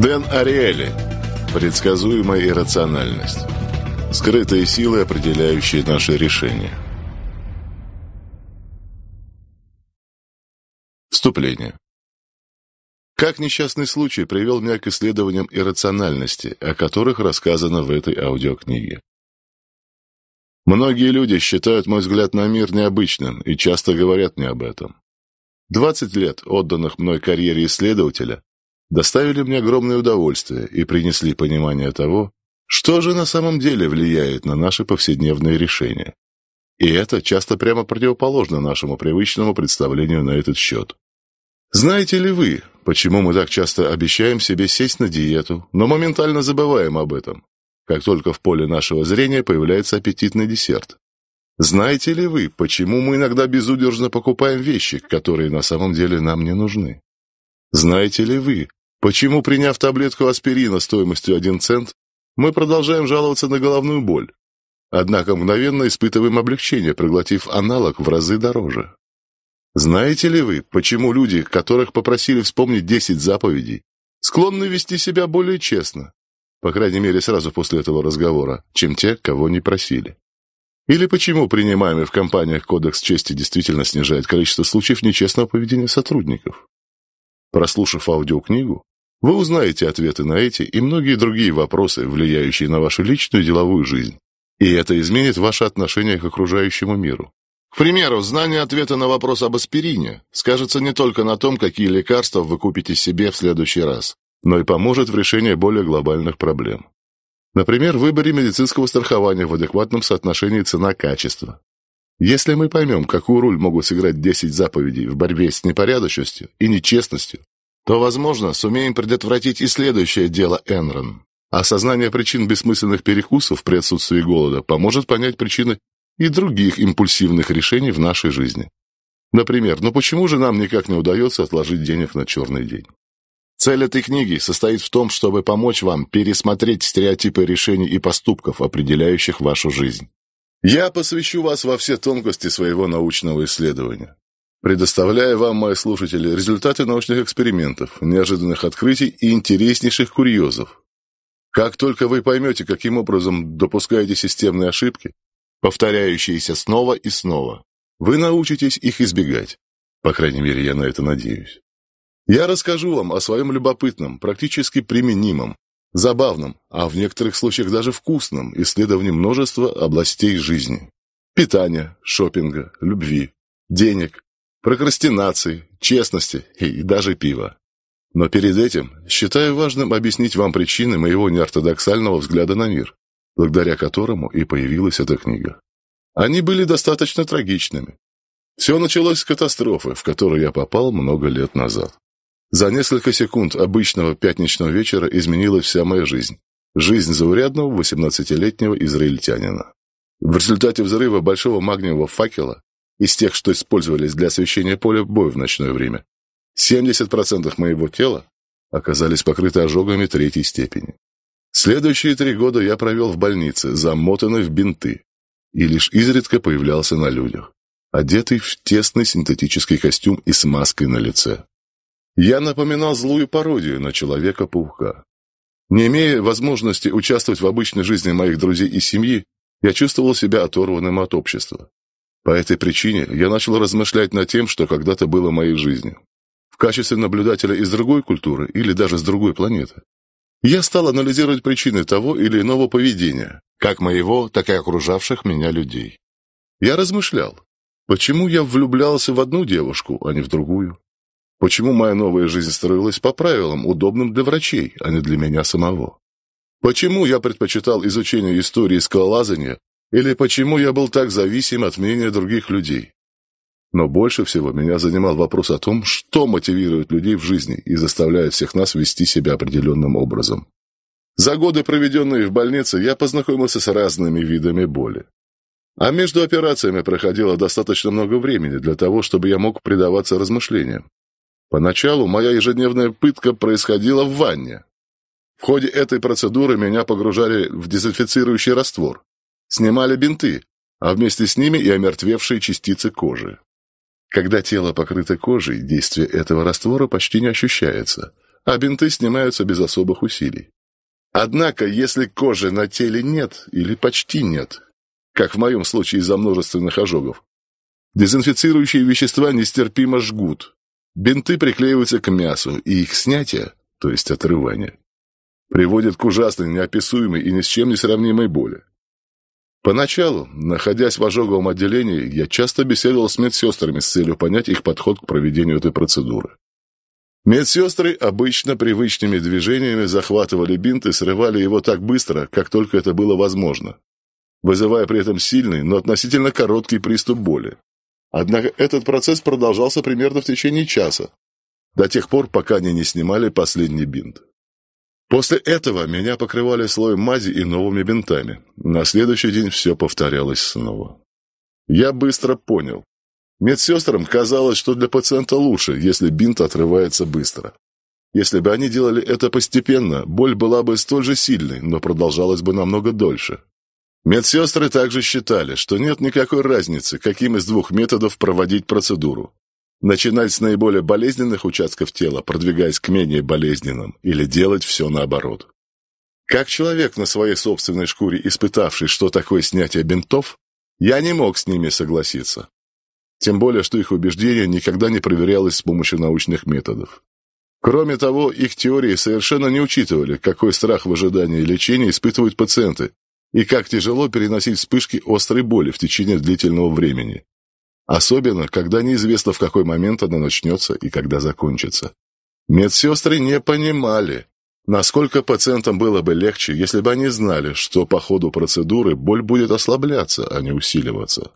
Дэн Ариэли. Предсказуемая иррациональность. Скрытые силы, определяющие наши решения. Вступление. Как несчастный случай привел меня к исследованиям иррациональности, о которых рассказано в этой аудиокниге. Многие люди считают мой взгляд на мир необычным и часто говорят мне об этом. 20 лет, отданных мной карьере исследователя, доставили мне огромное удовольствие и принесли понимание того, что же на самом деле влияет на наши повседневные решения. И это часто прямо противоположно нашему привычному представлению на этот счет. Знаете ли вы, почему мы так часто обещаем себе сесть на диету, но моментально забываем об этом, как только в поле нашего зрения появляется аппетитный десерт? Знаете ли вы, почему мы иногда безудержно покупаем вещи, которые на самом деле нам не нужны? Знаете ли вы, Почему, приняв таблетку аспирина стоимостью 1 цент, мы продолжаем жаловаться на головную боль? Однако мгновенно испытываем облегчение, проглотив аналог в разы дороже. Знаете ли вы, почему люди, которых попросили вспомнить 10 заповедей, склонны вести себя более честно, по крайней мере сразу после этого разговора, чем те, кого не просили? Или почему принимаемый в компаниях кодекс чести действительно снижает количество случаев нечестного поведения сотрудников? Прослушав аудиокнигу, вы узнаете ответы на эти и многие другие вопросы, влияющие на вашу личную и деловую жизнь. И это изменит ваше отношение к окружающему миру. К примеру, знание ответа на вопрос об аспирине скажется не только на том, какие лекарства вы купите себе в следующий раз, но и поможет в решении более глобальных проблем. Например, в выборе медицинского страхования в адекватном соотношении цена-качество. Если мы поймем, какую роль могут сыграть 10 заповедей в борьбе с непорядочностью и нечестностью, то, возможно, сумеем предотвратить и следующее дело Энрон. Осознание причин бессмысленных перекусов при отсутствии голода поможет понять причины и других импульсивных решений в нашей жизни. Например, ну почему же нам никак не удается отложить денег на черный день? Цель этой книги состоит в том, чтобы помочь вам пересмотреть стереотипы решений и поступков, определяющих вашу жизнь. Я посвящу вас во все тонкости своего научного исследования предоставляя вам, мои слушатели, результаты научных экспериментов, неожиданных открытий и интереснейших курьезов. Как только вы поймете, каким образом допускаете системные ошибки, повторяющиеся снова и снова, вы научитесь их избегать. По крайней мере, я на это надеюсь. Я расскажу вам о своем любопытном, практически применимом, забавном, а в некоторых случаях даже вкусном исследовании множества областей жизни. Питания, шопинга, любви, денег, прокрастинации, честности и даже пива. Но перед этим считаю важным объяснить вам причины моего неортодоксального взгляда на мир, благодаря которому и появилась эта книга. Они были достаточно трагичными. Все началось с катастрофы, в которую я попал много лет назад. За несколько секунд обычного пятничного вечера изменилась вся моя жизнь. Жизнь заурядного 18-летнего израильтянина. В результате взрыва большого магниевого факела из тех, что использовались для освещения поля боя в ночное время. 70% моего тела оказались покрыты ожогами третьей степени. Следующие три года я провел в больнице, замотанный в бинты, и лишь изредка появлялся на людях, одетый в тесный синтетический костюм и с маской на лице. Я напоминал злую пародию на Человека-паука. Не имея возможности участвовать в обычной жизни моих друзей и семьи, я чувствовал себя оторванным от общества. По этой причине я начал размышлять над тем, что когда-то было моей жизнью. В качестве наблюдателя из другой культуры или даже с другой планеты. Я стал анализировать причины того или иного поведения, как моего, так и окружавших меня людей. Я размышлял, почему я влюблялся в одну девушку, а не в другую. Почему моя новая жизнь строилась по правилам, удобным для врачей, а не для меня самого? Почему я предпочитал изучение истории скалолазания или почему я был так зависим от мнения других людей? Но больше всего меня занимал вопрос о том, что мотивирует людей в жизни и заставляет всех нас вести себя определенным образом. За годы, проведенные в больнице, я познакомился с разными видами боли. А между операциями проходило достаточно много времени для того, чтобы я мог предаваться размышлениям. Поначалу моя ежедневная пытка происходила в ванне. В ходе этой процедуры меня погружали в дезинфицирующий раствор. Снимали бинты, а вместе с ними и омертвевшие частицы кожи. Когда тело покрыто кожей, действие этого раствора почти не ощущается, а бинты снимаются без особых усилий. Однако, если кожи на теле нет или почти нет, как в моем случае из-за множественных ожогов, дезинфицирующие вещества нестерпимо жгут. Бинты приклеиваются к мясу, и их снятие, то есть отрывание, приводит к ужасной, неописуемой и ни с чем не сравнимой боли. Поначалу, находясь в ожоговом отделении, я часто беседовал с медсестрами с целью понять их подход к проведению этой процедуры. Медсестры обычно привычными движениями захватывали бинт и срывали его так быстро, как только это было возможно, вызывая при этом сильный, но относительно короткий приступ боли. Однако этот процесс продолжался примерно в течение часа, до тех пор, пока они не снимали последний бинт. После этого меня покрывали слоем мази и новыми бинтами. На следующий день все повторялось снова. Я быстро понял. Медсестрам казалось, что для пациента лучше, если бинт отрывается быстро. Если бы они делали это постепенно, боль была бы столь же сильной, но продолжалась бы намного дольше. Медсестры также считали, что нет никакой разницы, каким из двух методов проводить процедуру. Начинать с наиболее болезненных участков тела, продвигаясь к менее болезненным, или делать все наоборот. Как человек на своей собственной шкуре, испытавший, что такое снятие бинтов, я не мог с ними согласиться. Тем более, что их убеждение никогда не проверялось с помощью научных методов. Кроме того, их теории совершенно не учитывали, какой страх в ожидании лечения испытывают пациенты и как тяжело переносить вспышки острой боли в течение длительного времени. Особенно, когда неизвестно, в какой момент она начнется и когда закончится. Медсестры не понимали, насколько пациентам было бы легче, если бы они знали, что по ходу процедуры боль будет ослабляться, а не усиливаться.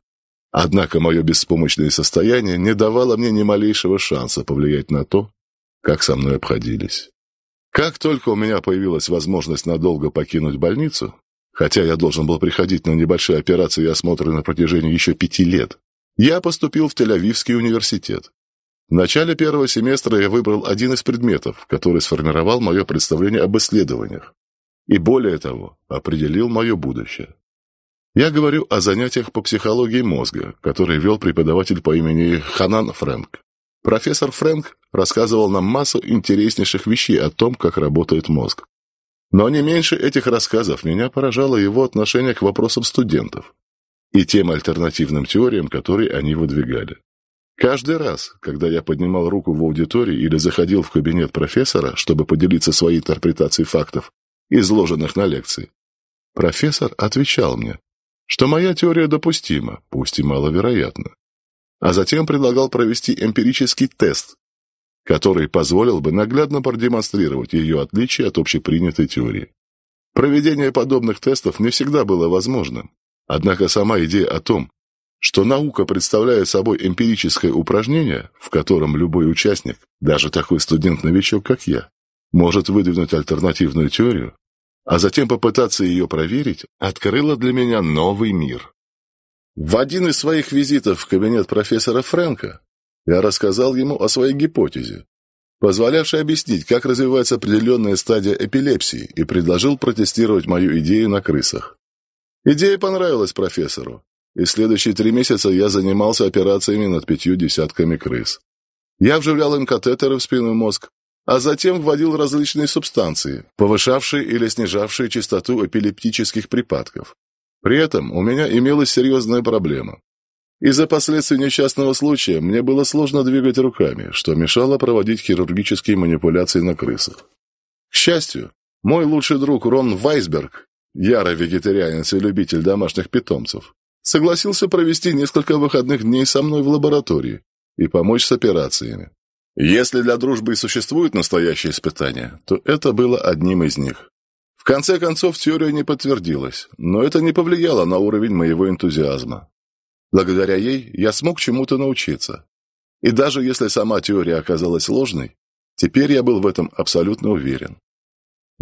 Однако мое беспомощное состояние не давало мне ни малейшего шанса повлиять на то, как со мной обходились. Как только у меня появилась возможность надолго покинуть больницу, хотя я должен был приходить на небольшие операции и осмотры на протяжении еще пяти лет, я поступил в Тель-Авивский университет. В начале первого семестра я выбрал один из предметов, который сформировал мое представление об исследованиях и, более того, определил мое будущее. Я говорю о занятиях по психологии мозга, которые вел преподаватель по имени Ханан Фрэнк. Профессор Фрэнк рассказывал нам массу интереснейших вещей о том, как работает мозг. Но не меньше этих рассказов меня поражало его отношение к вопросам студентов и тем альтернативным теориям, которые они выдвигали. Каждый раз, когда я поднимал руку в аудитории или заходил в кабинет профессора, чтобы поделиться своей интерпретацией фактов, изложенных на лекции, профессор отвечал мне, что моя теория допустима, пусть и маловероятна, а затем предлагал провести эмпирический тест, который позволил бы наглядно продемонстрировать ее отличие от общепринятой теории. Проведение подобных тестов не всегда было возможным, Однако сама идея о том, что наука представляет собой эмпирическое упражнение, в котором любой участник, даже такой студент-новичок, как я, может выдвинуть альтернативную теорию, а затем попытаться ее проверить, открыла для меня новый мир. В один из своих визитов в кабинет профессора Фрэнка я рассказал ему о своей гипотезе, позволявшей объяснить, как развивается определенная стадия эпилепсии, и предложил протестировать мою идею на крысах. Идея понравилась профессору, и следующие три месяца я занимался операциями над пятью десятками крыс. Я вживлял им катетеры в спинной мозг, а затем вводил различные субстанции, повышавшие или снижавшие частоту эпилептических припадков. При этом у меня имелась серьезная проблема. Из-за последствий несчастного случая мне было сложно двигать руками, что мешало проводить хирургические манипуляции на крысах. К счастью, мой лучший друг Рон Вайсберг ярый вегетарианец и любитель домашних питомцев, согласился провести несколько выходных дней со мной в лаборатории и помочь с операциями. Если для дружбы и существуют настоящие испытания, то это было одним из них. В конце концов, теория не подтвердилась, но это не повлияло на уровень моего энтузиазма. Благодаря ей я смог чему-то научиться. И даже если сама теория оказалась ложной, теперь я был в этом абсолютно уверен.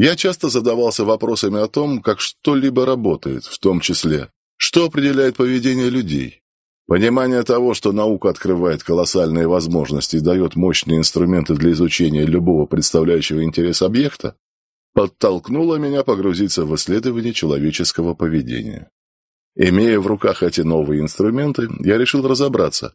Я часто задавался вопросами о том, как что-либо работает, в том числе, что определяет поведение людей. Понимание того, что наука открывает колоссальные возможности и дает мощные инструменты для изучения любого представляющего интерес объекта, подтолкнуло меня погрузиться в исследование человеческого поведения. Имея в руках эти новые инструменты, я решил разобраться,